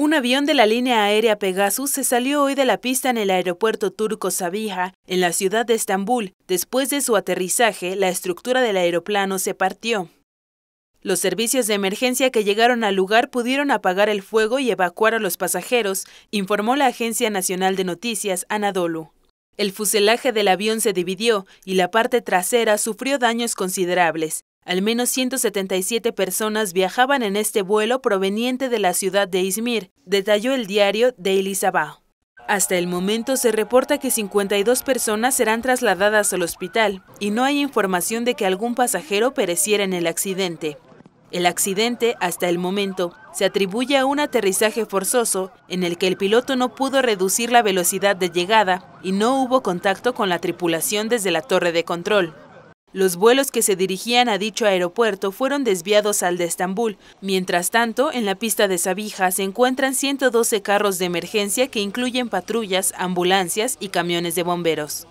Un avión de la línea aérea Pegasus se salió hoy de la pista en el aeropuerto turco Sabiha, en la ciudad de Estambul. Después de su aterrizaje, la estructura del aeroplano se partió. Los servicios de emergencia que llegaron al lugar pudieron apagar el fuego y evacuar a los pasajeros, informó la Agencia Nacional de Noticias Anadolu. El fuselaje del avión se dividió y la parte trasera sufrió daños considerables, al menos 177 personas viajaban en este vuelo proveniente de la ciudad de Izmir, detalló el diario de Sabah. Hasta el momento se reporta que 52 personas serán trasladadas al hospital y no hay información de que algún pasajero pereciera en el accidente. El accidente, hasta el momento, se atribuye a un aterrizaje forzoso en el que el piloto no pudo reducir la velocidad de llegada y no hubo contacto con la tripulación desde la torre de control. Los vuelos que se dirigían a dicho aeropuerto fueron desviados al de Estambul. Mientras tanto, en la pista de Sabija se encuentran 112 carros de emergencia que incluyen patrullas, ambulancias y camiones de bomberos.